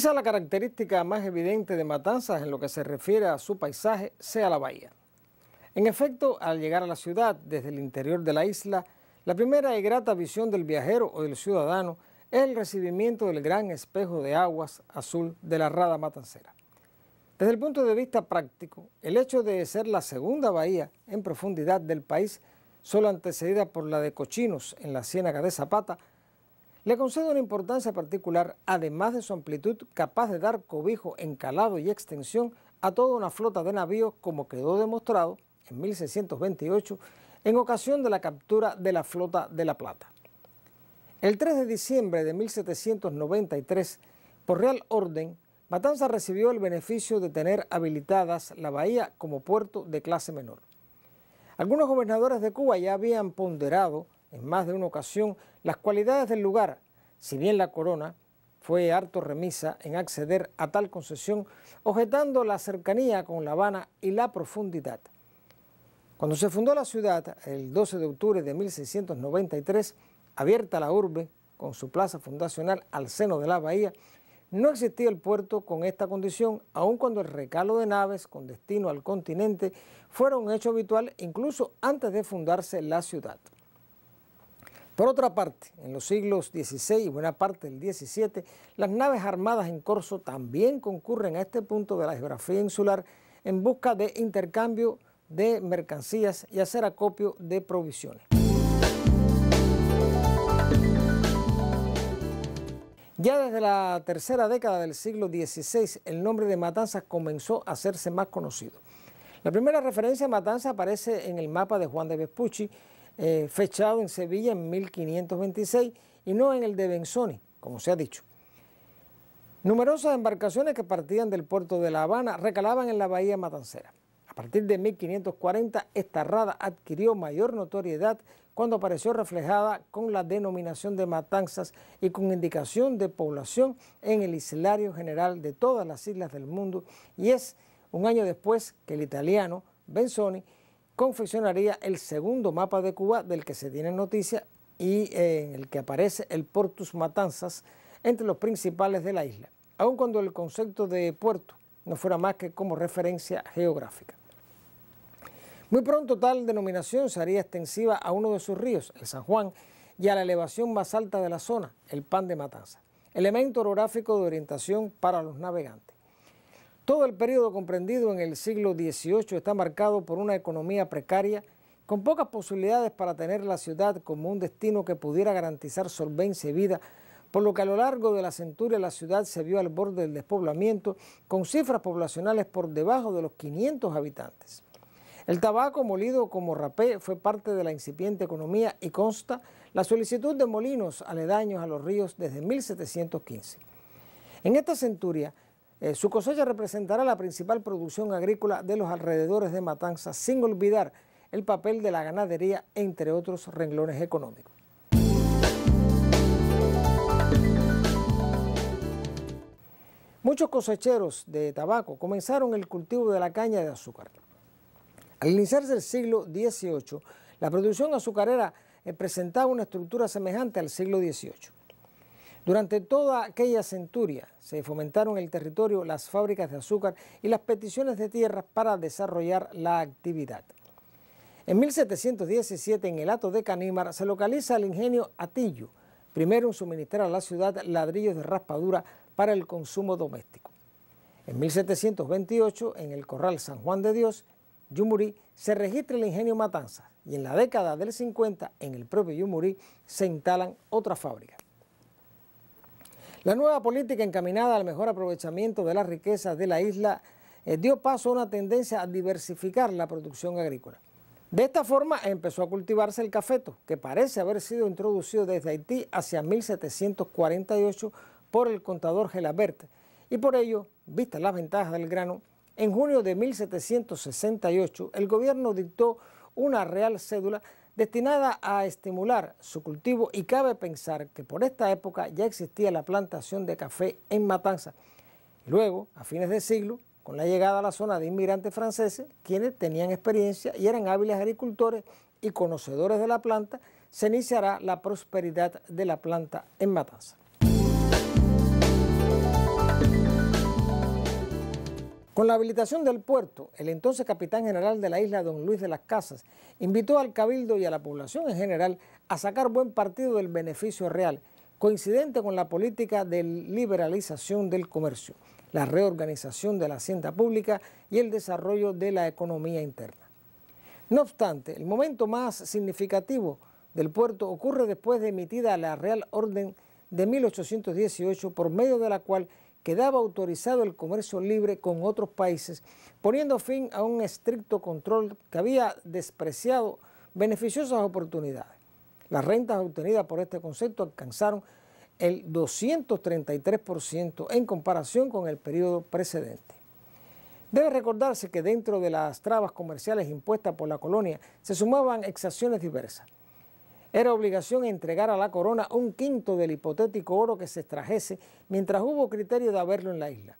Quizá la característica más evidente de Matanzas en lo que se refiere a su paisaje sea la bahía. En efecto, al llegar a la ciudad desde el interior de la isla, la primera y grata visión del viajero o del ciudadano es el recibimiento del gran espejo de aguas azul de la Rada Matancera. Desde el punto de vista práctico, el hecho de ser la segunda bahía en profundidad del país, solo antecedida por la de Cochinos en la Ciénaga de Zapata, le concede una importancia particular, además de su amplitud, capaz de dar cobijo, encalado y extensión a toda una flota de navíos, como quedó demostrado en 1628, en ocasión de la captura de la flota de La Plata. El 3 de diciembre de 1793, por real orden, Matanza recibió el beneficio de tener habilitadas la bahía como puerto de clase menor. Algunos gobernadores de Cuba ya habían ponderado en más de una ocasión las cualidades del lugar, si bien la corona fue harto remisa en acceder a tal concesión, objetando la cercanía con La Habana y la profundidad. Cuando se fundó la ciudad, el 12 de octubre de 1693, abierta la urbe con su plaza fundacional al seno de la bahía, no existía el puerto con esta condición, aun cuando el recalo de naves con destino al continente fuera un hecho habitual incluso antes de fundarse la ciudad. Por otra parte, en los siglos XVI y buena parte del XVII, las naves armadas en corso también concurren a este punto de la geografía insular en busca de intercambio de mercancías y hacer acopio de provisiones. Ya desde la tercera década del siglo XVI, el nombre de Matanzas comenzó a hacerse más conocido. La primera referencia a Matanzas aparece en el mapa de Juan de Vespucci, eh, fechado en Sevilla en 1526 y no en el de Benzoni, como se ha dicho. Numerosas embarcaciones que partían del puerto de La Habana recalaban en la bahía Matancera. A partir de 1540, esta rada adquirió mayor notoriedad cuando apareció reflejada con la denominación de Matanzas y con indicación de población en el Islario General de todas las islas del mundo y es un año después que el italiano Benzoni confeccionaría el segundo mapa de Cuba del que se tiene noticia y eh, en el que aparece el Portus Matanzas entre los principales de la isla, aun cuando el concepto de puerto no fuera más que como referencia geográfica. Muy pronto tal denominación se haría extensiva a uno de sus ríos, el San Juan, y a la elevación más alta de la zona, el Pan de Matanza, elemento orográfico de orientación para los navegantes. Todo el periodo comprendido en el siglo XVIII está marcado por una economía precaria, con pocas posibilidades para tener la ciudad como un destino que pudiera garantizar solvencia y vida, por lo que a lo largo de la centuria la ciudad se vio al borde del despoblamiento, con cifras poblacionales por debajo de los 500 habitantes. El tabaco molido como rapé fue parte de la incipiente economía y consta la solicitud de molinos aledaños a los ríos desde 1715. En esta centuria, eh, su cosecha representará la principal producción agrícola de los alrededores de Matanzas, sin olvidar el papel de la ganadería, entre otros renglones económicos. Muchos cosecheros de tabaco comenzaron el cultivo de la caña de azúcar. Al iniciarse el siglo XVIII, la producción azucarera eh, presentaba una estructura semejante al siglo XVIII. Durante toda aquella centuria se fomentaron en el territorio las fábricas de azúcar y las peticiones de tierras para desarrollar la actividad. En 1717, en el Hato de Canímar, se localiza el ingenio Atillo, primero en suministrar a la ciudad ladrillos de raspadura para el consumo doméstico. En 1728, en el Corral San Juan de Dios, Yumurí, se registra el ingenio Matanza y en la década del 50, en el propio Yumurí, se instalan otras fábricas. La nueva política encaminada al mejor aprovechamiento de las riquezas de la isla eh, dio paso a una tendencia a diversificar la producción agrícola. De esta forma empezó a cultivarse el cafeto, que parece haber sido introducido desde Haití hacia 1748 por el contador Gelabert, y por ello, vistas las ventajas del grano, en junio de 1768 el gobierno dictó una real cédula destinada a estimular su cultivo y cabe pensar que por esta época ya existía la plantación de café en Matanza. Luego, a fines de siglo, con la llegada a la zona de inmigrantes franceses, quienes tenían experiencia y eran hábiles agricultores y conocedores de la planta, se iniciará la prosperidad de la planta en Matanza. Con la habilitación del puerto, el entonces capitán general de la isla, don Luis de las Casas, invitó al cabildo y a la población en general a sacar buen partido del beneficio real, coincidente con la política de liberalización del comercio, la reorganización de la hacienda pública y el desarrollo de la economía interna. No obstante, el momento más significativo del puerto ocurre después de emitida la Real Orden de 1818, por medio de la cual quedaba autorizado el comercio libre con otros países, poniendo fin a un estricto control que había despreciado beneficiosas oportunidades. Las rentas obtenidas por este concepto alcanzaron el 233% en comparación con el periodo precedente. Debe recordarse que dentro de las trabas comerciales impuestas por la colonia se sumaban exacciones diversas. Era obligación entregar a la corona un quinto del hipotético oro que se extrajese mientras hubo criterio de haberlo en la isla.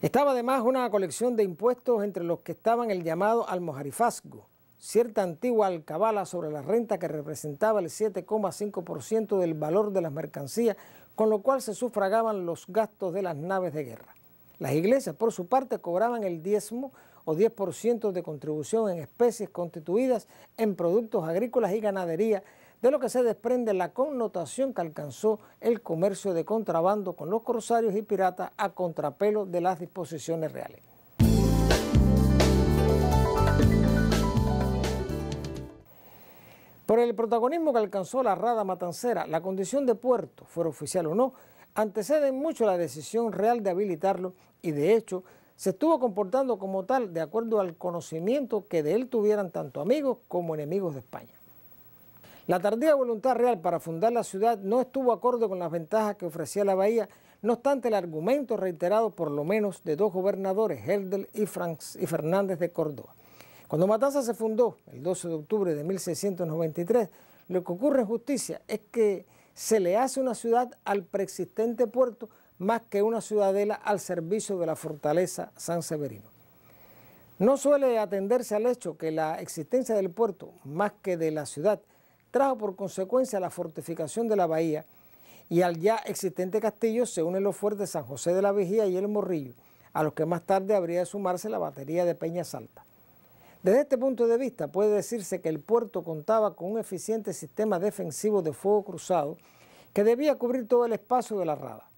Estaba además una colección de impuestos entre los que estaban el llamado almojarifazgo, cierta antigua alcabala sobre la renta que representaba el 7,5% del valor de las mercancías, con lo cual se sufragaban los gastos de las naves de guerra. Las iglesias, por su parte, cobraban el diezmo o 10% de contribución en especies constituidas en productos agrícolas y ganadería, de lo que se desprende la connotación que alcanzó el comercio de contrabando con los corsarios y piratas a contrapelo de las disposiciones reales. Por el protagonismo que alcanzó la Rada Matancera, la condición de puerto, fuera oficial o no, antecede mucho la decisión real de habilitarlo y de hecho se estuvo comportando como tal de acuerdo al conocimiento que de él tuvieran tanto amigos como enemigos de España. La tardía voluntad real para fundar la ciudad no estuvo acorde con las ventajas que ofrecía la bahía, no obstante el argumento reiterado por lo menos de dos gobernadores, Heldel y, y Fernández de Córdoba. Cuando Matanza se fundó, el 12 de octubre de 1693, lo que ocurre en justicia es que se le hace una ciudad al preexistente puerto más que una ciudadela al servicio de la fortaleza San Severino. No suele atenderse al hecho que la existencia del puerto, más que de la ciudad, trajo por consecuencia la fortificación de la bahía y al ya existente castillo se unen los fuertes San José de la Vigía y El Morrillo, a los que más tarde habría de sumarse la batería de Peña Salta. Desde este punto de vista puede decirse que el puerto contaba con un eficiente sistema defensivo de fuego cruzado que debía cubrir todo el espacio de la rada.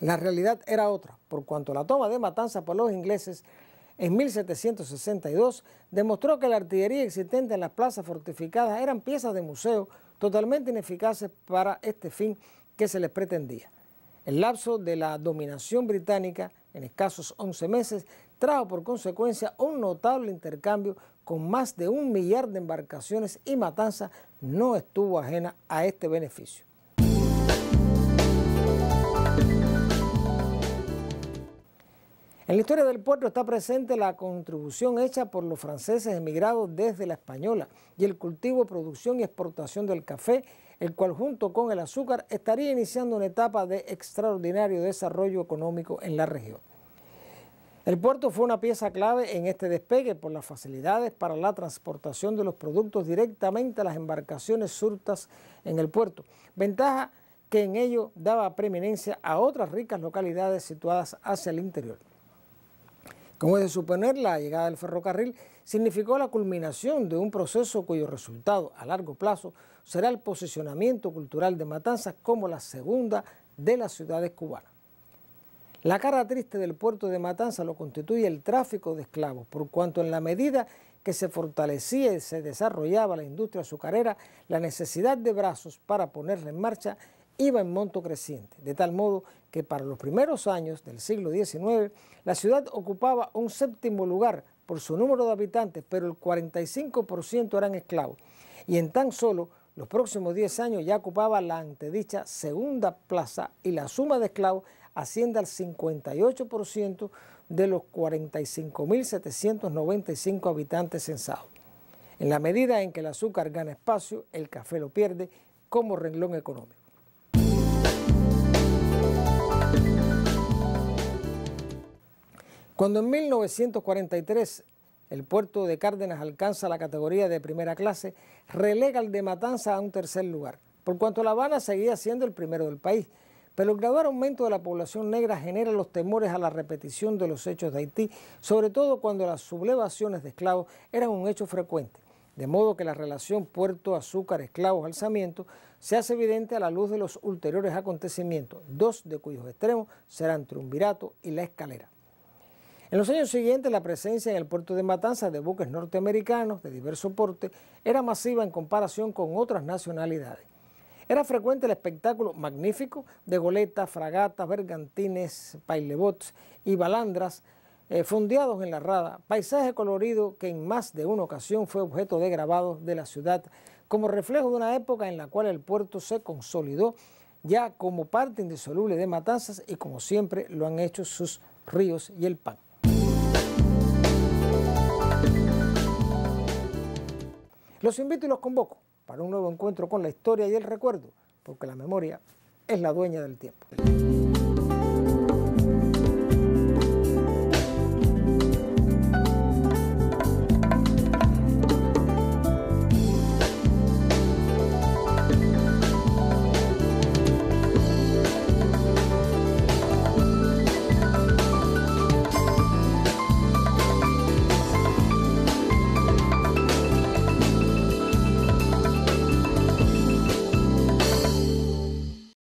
La realidad era otra, por cuanto la toma de Matanza por los ingleses en 1762 demostró que la artillería existente en las plazas fortificadas eran piezas de museo totalmente ineficaces para este fin que se les pretendía. El lapso de la dominación británica, en escasos 11 meses, trajo por consecuencia un notable intercambio con más de un millar de embarcaciones y Matanza no estuvo ajena a este beneficio. En la historia del puerto está presente la contribución hecha por los franceses emigrados desde la española y el cultivo, producción y exportación del café, el cual junto con el azúcar estaría iniciando una etapa de extraordinario desarrollo económico en la región. El puerto fue una pieza clave en este despegue por las facilidades para la transportación de los productos directamente a las embarcaciones surtas en el puerto, ventaja que en ello daba preeminencia a otras ricas localidades situadas hacia el interior. Como es de suponer, la llegada del ferrocarril significó la culminación de un proceso cuyo resultado a largo plazo será el posicionamiento cultural de Matanzas como la segunda de las ciudades cubanas. La cara triste del puerto de Matanzas lo constituye el tráfico de esclavos, por cuanto en la medida que se fortalecía y se desarrollaba la industria azucarera, la necesidad de brazos para ponerla en marcha iba en monto creciente, de tal modo que para los primeros años del siglo XIX la ciudad ocupaba un séptimo lugar por su número de habitantes, pero el 45% eran esclavos, y en tan solo los próximos 10 años ya ocupaba la antedicha segunda plaza y la suma de esclavos asciende al 58% de los 45.795 habitantes censados. En la medida en que el azúcar gana espacio, el café lo pierde como renglón económico. Cuando en 1943 el puerto de Cárdenas alcanza la categoría de primera clase, relega el de Matanza a un tercer lugar, por cuanto La Habana seguía siendo el primero del país. Pero el gradual aumento de la población negra genera los temores a la repetición de los hechos de Haití, sobre todo cuando las sublevaciones de esclavos eran un hecho frecuente. De modo que la relación puerto-azúcar-esclavos-alzamiento se hace evidente a la luz de los ulteriores acontecimientos, dos de cuyos extremos serán Triunvirato y La Escalera. En los años siguientes, la presencia en el puerto de Matanzas de buques norteamericanos de diverso porte era masiva en comparación con otras nacionalidades. Era frecuente el espectáculo magnífico de goletas, fragatas, bergantines, pailebots y balandras eh, en la rada, paisaje colorido que en más de una ocasión fue objeto de grabados de la ciudad como reflejo de una época en la cual el puerto se consolidó ya como parte indisoluble de Matanzas y como siempre lo han hecho sus ríos y el pan. Los invito y los convoco para un nuevo encuentro con la historia y el recuerdo, porque la memoria es la dueña del tiempo.